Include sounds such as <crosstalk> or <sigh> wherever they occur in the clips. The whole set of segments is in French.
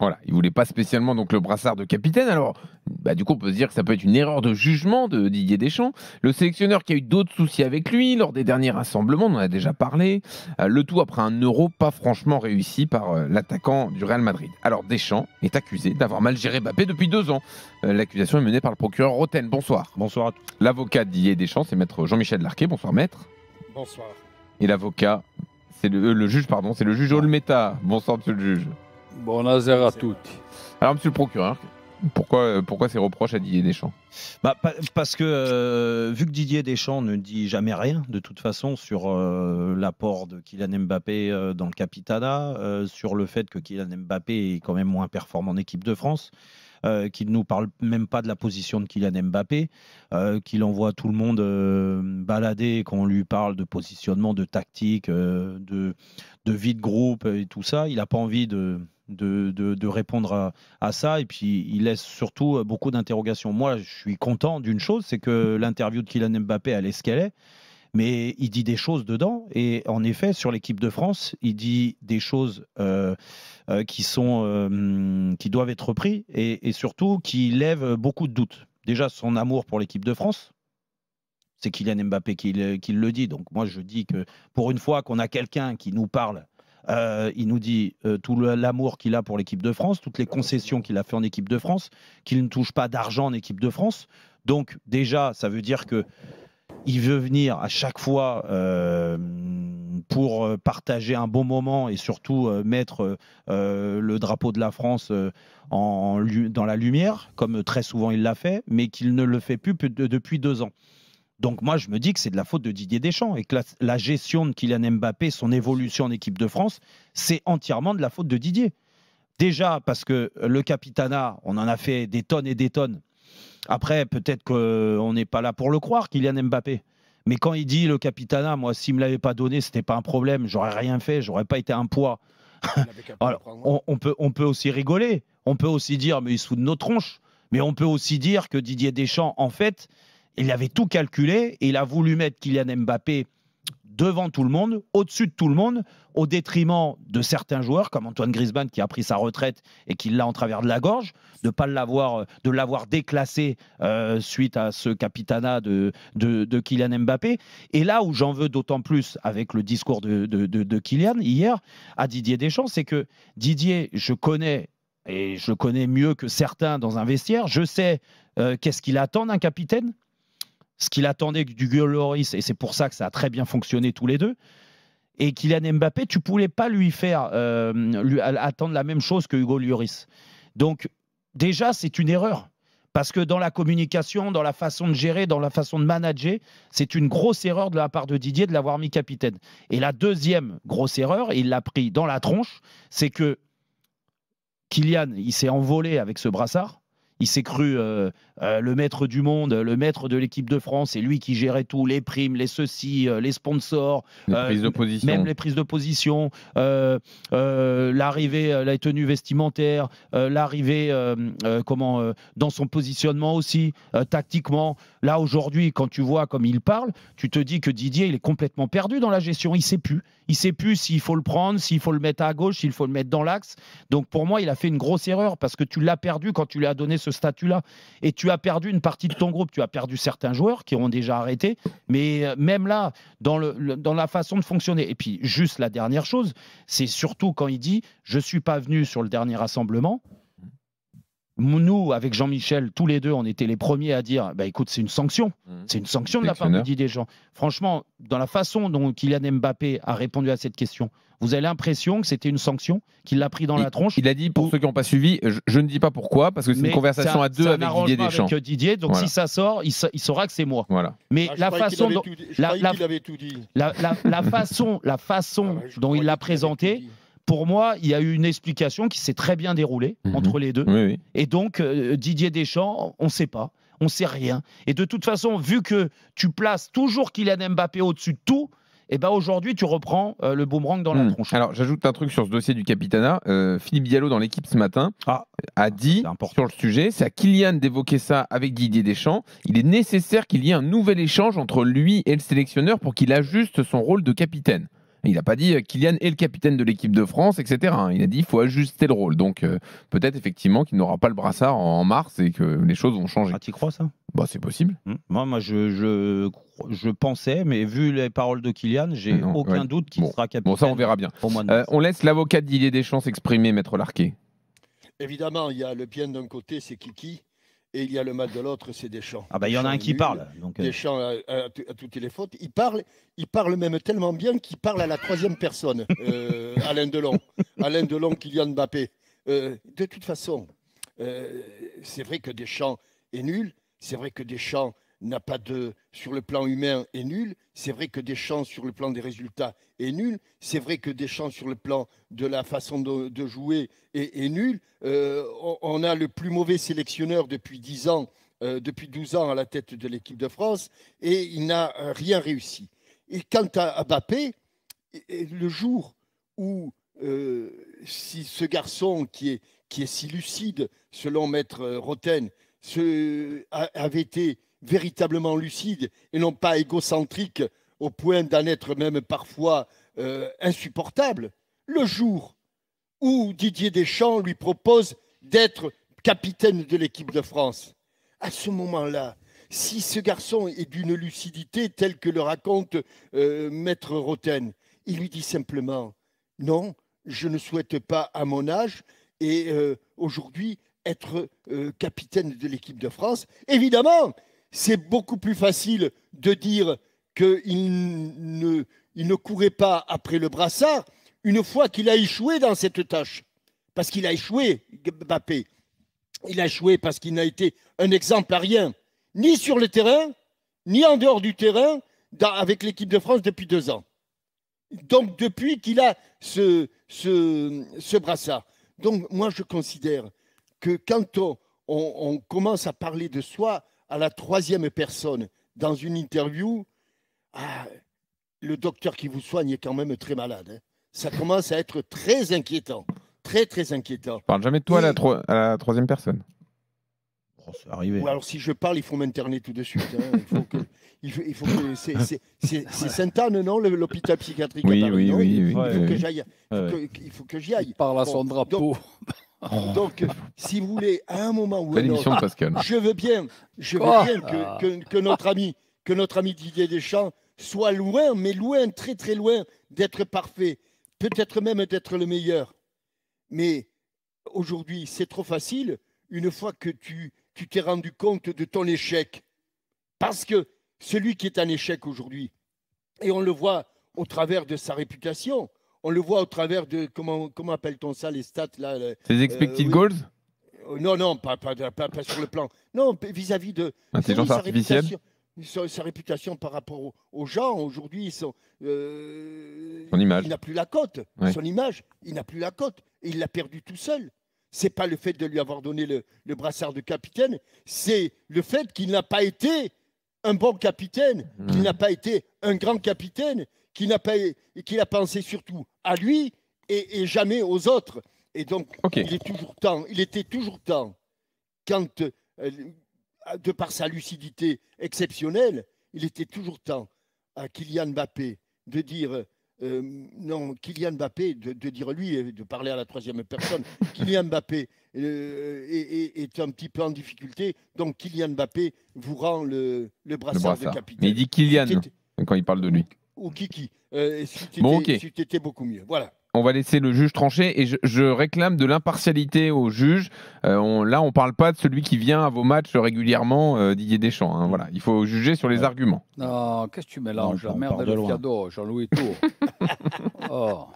Voilà, il voulait pas spécialement donc le brassard de capitaine. Alors, bah, du coup, on peut se dire que ça peut être une erreur de jugement de Didier Deschamps. Le sélectionneur qui a eu d'autres soucis avec lui lors des derniers rassemblements, on en a déjà parlé. Euh, le tout après un euro pas franchement réussi par euh, l'attaquant du Real Madrid. Alors, Deschamps est accusé d'avoir mal géré Mbappé depuis deux ans. Euh, l'accusation est menée par le procureur Roten. Bonsoir. Bonsoir à tous. L'avocat de Didier Deschamps, c'est maître Jean-Michel Larquet. Bonsoir, maître. Bonsoir. Et l'avocat, c'est le, le, juge, pardon, c'est le juge Olmeta. Bonsoir, monsieur le juge à toutes. Alors, monsieur le procureur, pourquoi, pourquoi ces reproches à Didier Deschamps bah, Parce que, euh, vu que Didier Deschamps ne dit jamais rien, de toute façon, sur euh, l'apport de Kylian Mbappé euh, dans le Capitana, sur le fait que Kylian Mbappé est quand même moins performant en équipe de France, euh, qu'il ne nous parle même pas de la position de Kylian Mbappé, euh, qu'il envoie tout le monde euh, balader, qu'on lui parle de positionnement, de tactique, euh, de, vie de groupe et tout ça. Il n'a pas envie de, répondre à, à, ça. Et puis, il laisse surtout euh, beaucoup d'interrogations. Moi, je suis content d'une chose, c'est que l'interview de Kylian Mbappé, elle est ce qu'elle est mais il dit des choses dedans. Et en effet, sur l'équipe de France, il dit des choses euh, euh, qui, sont, euh, qui doivent être reprises et, surtout qui lèvent beaucoup de doutes. Déjà, son amour pour l'équipe de France. C'est Kylian Mbappé qui le, qui le dit. Donc moi, je dis que pour une fois qu'on a quelqu'un qui nous parle il nous dit tout l'amour qu'il a pour l'équipe de France, toutes les concessions qu'il a fait en équipe de France, qu'il ne touche pas d'argent en équipe de France. Donc déjà, ça veut dire que il veut venir à chaque fois euh, pour euh, partager un bon moment et surtout euh, mettre le drapeau de la France dans la lumière, comme très souvent il l'a fait, mais qu'il ne le fait plus depuis deux ans. Donc moi, je me dis que c'est de la faute de Didier Deschamps et que la, la gestion de Kylian Mbappé, son évolution en équipe de France, c'est entièrement de la faute de Didier. Déjà parce que le capitana, on en a fait des tonnes et des tonnes après, peut-être qu'on n'est pas là pour le croire, Kylian Mbappé. Mais quand il dit le capitana, moi, s'il me l'avait pas donné, ce c'était pas un problème. J'aurais rien fait, j'aurais pas été un poids. <laughs> on, peut, on peut aussi rigoler. On peut aussi dire, mais il soude nos tronches. Mais on peut aussi dire que Didier Deschamps, en fait, il avait tout calculé. Et il a voulu mettre Kylian Mbappé devant tout le monde, au-dessus de tout le monde, au détriment de certains joueurs comme Antoine Griezmann qui a pris sa retraite et qui l'a en travers de la gorge, de pas l'avoir, euh, de l'avoir déclassé euh, suite à ce capitana de, de, de, Kylian Mbappé. Et là où j'en veux d'autant plus avec le discours de, de, Kylian hier à Didier Deschamps, c'est que Didier, je connais et je connais mieux que certains dans un vestiaire, je sais euh, qu'est-ce qu'il attend d'un capitaine ce qu'il attendait du Lloris, et c'est pour ça que ça a très bien fonctionné tous les deux. Et Kylian Mbappé, tu pouvais pas lui faire euh, attendre la même chose que Hugo Lloris. Donc déjà, c'est une erreur. Parce que dans la communication, dans la façon de gérer, dans la façon de manager, c'est une grosse erreur de la part de Didier de l'avoir mis capitaine. Et la deuxième grosse erreur, il l'a pris dans la tronche, c'est que Kylian, il s'est envolé avec ce brassard il s'est cru euh, euh, le maître du monde, le maître de l'équipe de France, et lui qui gérait tout, les primes, les ceci, euh, les sponsors, les même les prises de position, l'arrivée, la tenue vestimentaire, l'arrivée, comment, dans son positionnement aussi, tactiquement. Là aujourd'hui, quand tu vois comme il parle, tu te dis que Didier, il est complètement perdu dans la gestion. Il sait plus, il sait plus s'il faut le prendre, s'il faut le mettre à gauche, s'il faut le mettre dans l'axe. Donc pour moi, il a fait une grosse erreur parce que tu l'as perdu quand tu lui as donné ce statut-là. Et tu as perdu une partie de ton groupe, tu as perdu certains joueurs qui ont déjà arrêté, mais euh, même là, dans, le, dans la façon de fonctionner. Et puis, juste la dernière chose, c'est surtout quand il dit, je suis pas venu sur le dernier rassemblement, nous, avec Jean-Michel, tous les deux, on était les premiers à dire bah, écoute, c'est une sanction. Mmh. C'est une sanction de la part de Didier Deschamps. Franchement, dans la façon dont Kylian Mbappé a répondu à cette question, vous avez l'impression que c'était une sanction, qu'il l'a pris dans la tronche. Il a dit, pour ceux qui n'ont pas suivi, je, ne dis pas pourquoi, parce que c'est une conversation à deux avec Didier Deschamps. Avec Didier, donc si ça sort, il, saura que c'est moi. Voilà. Mais la façon La façon ah, dont il l'a présenté pour moi, il y a eu une explication qui s'est très bien déroulée mhm. entre les deux. Et donc, euh, Didier Deschamps, on ne sait pas, on ne sait rien. Et de toute façon, vu que tu places toujours Kylian Mbappé au-dessus de tout, eh ben aujourd'hui tu reprends euh, le boomerang dans la mhm. tronche. Alors j'ajoute un truc sur ce dossier du Capitana. Euh, Philippe Diallo dans l'équipe ce matin ah, a dit sur le sujet, c'est à Kylian d'évoquer ça avec Didier Deschamps. Il est nécessaire qu'il y ait un nouvel échange entre lui et le sélectionneur pour qu'il ajuste son rôle de capitaine. Il n'a pas dit euh, Kylian est le capitaine de l'équipe de France, etc. Il a dit il faut ajuster le rôle. Donc euh, peut-être effectivement qu'il n'aura pas le brassard en, mars et que les choses vont changer. Ah, tu crois ça bah, C'est possible. Hmm. Moi, moi je, je, pensais, mais vu les paroles de Kylian, j'ai aucun doute qu'il sera capitaine. Bon, ça, on verra bien. Euh, on laisse l'avocat Didier Deschamps s'exprimer, Maître Larquet. Évidemment, il y a le bien d'un côté, c'est Kiki, et il y a le mal de l'autre, c'est Deschamps. Ah bah il y en a un qui parle. Donc euh. Deschamps à, toutes les fautes. Il parle, il parle même tellement bien qu'il parle à la troisième personne. <laughs> Euh, Alain Delon, Alain Delon, Kylian Mbappé. Euh, de toute façon, c'est vrai que Deschamps est nul. C'est vrai que Deschamps n'a pas de sur le plan humain est nul. C'est vrai que des chances sur le plan des résultats est nul. C'est vrai que des chances sur le plan de la façon de, jouer est, nul. Euh, on, a le plus mauvais sélectionneur depuis 10 ans, euh, depuis 12 ans à la tête de l'équipe de France et il n'a euh, rien réussi. Et quant à Mbappé, le jour où si ce garçon qui est, qui est si lucide, selon Maître Roten, avait été véritablement lucide et non pas égocentrique au point d'en être même parfois euh, insupportable, le jour où Didier Deschamps lui propose d'être capitaine de l'équipe de France, à ce moment-là, si ce garçon est d'une lucidité telle que le raconte euh, Maître Roten, il lui dit simplement Non, je ne souhaite pas à mon âge et euh, aujourd'hui être capitaine de l'équipe de France. Évidemment, c'est beaucoup plus facile de dire qu'il ne, courait pas après le brassard une fois qu'il a échoué dans cette tâche. Parce qu'il a échoué, Mbappé. Il a échoué parce qu'il n'a été un exemple à rien, ni sur le terrain, ni en dehors du terrain, avec l'équipe de France depuis deux ans. Donc depuis qu'il a ce, brassard. Donc moi je considère que quand on commence à parler de soi, à la troisième personne dans une interview, ah, le docteur qui vous soigne est quand même très malade. Hein. Ça commence à être très inquiétant. Très, très inquiétant. parle jamais de toi à, la à, troisième personne. c'est oh, arrivé. Ou alors, si je parle, il faut m'interner tout de suite. Hein. Il faut que. Il faut, c'est Sainte-Anne, non L'hôpital psychiatrique. Oui, oui, oui, Il faut que j'aille. il faut que j'y aille. Il parle à son drapeau. <laughs> Donc, si vous voulez, à un moment ou à un autre, je veux bien, je oh. bien que, notre ami, que notre ami Didier Deschamps soit loin, mais loin, très très loin d'être parfait, peut-être même d'être le meilleur. Mais aujourd'hui, c'est trop facile une fois que tu tu t'es rendu compte de ton échec. Parce que celui qui est un échec aujourd'hui, et on le voit au travers de sa réputation, on le voit au travers de, comment, comment appelle-t-on ça, les stats là Les euh, expected goals euh, Non, non, pas, sur le plan. Non, vis-à-vis de. sa réputation, par rapport aux, gens, aujourd'hui, euh, son, image. Il n'a plus la cote. Son image, il n'a plus la cote. Il l'a perdu tout seul c'est pas le fait de lui avoir donné le, le brassard de capitaine, c'est le fait qu'il n'a pas été un bon capitaine, qu'il n'a pas été un grand capitaine, qu'il a, qui a, pensé surtout à lui et, jamais aux autres. Et donc, il, est toujours temps, il était toujours temps, quand, euh, de par sa lucidité exceptionnelle, il était toujours temps à Kylian Mbappé de dire, euh, non, Kylian Mbappé, de, dire lui, de parler à la troisième personne, <laughs> Kylian Mbappé euh, est, un petit peu en difficulté, donc Kylian Mbappé vous rend le, brassard, de capitaine. Mais il dit Kylian hein, quand il parle de lui ou Kiki. Euh, si tu étais beaucoup mieux. Voilà on va laisser le juge trancher et je, réclame de l'impartialité au juge. Euh, là, on ne parle pas de celui qui vient à vos matchs régulièrement, euh, Didier Deschamps. Hein, voilà. Il faut juger sur les arguments. Non, qu'est-ce que tu mélanges La merde de Fiado, Jean-Louis Tour. <laughs> Oh.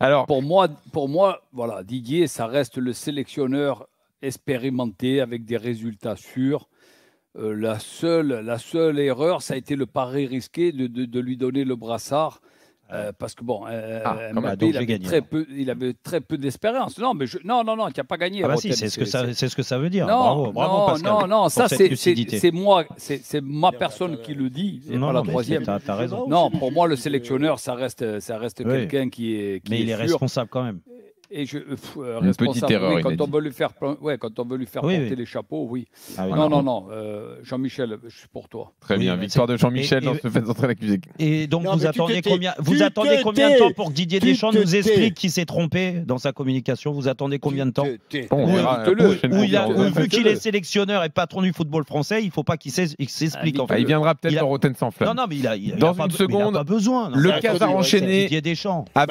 Alors, pour, moi, pour moi, voilà, Didier, ça reste le sélectionneur expérimenté avec des résultats sûrs. Euh, la, seule, la seule erreur, ça a été le pari risqué de, lui donner le brassard. Euh, parce que bon, il, avait très peu, il d'espérance. Non, mais non, non, non, n'a pas gagné. c'est ce, que ça veut dire. Non, non, non, ça c'est moi, c'est ma personne qui le dit. C'est la troisième. raison. Non, pour moi le euh, sélectionneur, ça reste, ça reste quelqu'un qui est. mais il est responsable quand même. Euh, euh, une petite erreur. quand, on veut lui faire, ouais, quand on veut lui faire les chapeaux, ah oui. non, non, non, euh, Jean-Michel, je suis pour toi. Très bien, victoire de Jean-Michel dans ce fait d'entrer Et donc, vous attendez, combien, vous attendez combien de temps pour que Didier Deschamps nous explique qu'il s'est trompé dans sa communication Vous attendez combien de temps Vu qu'il est sélectionneur et patron du football français, il ne faut pas qu'il s'explique. Ah, bah, il viendra peut-être dans Rotten sans flamme. Non, non, mais il a besoin. Le cas a enchaîné avec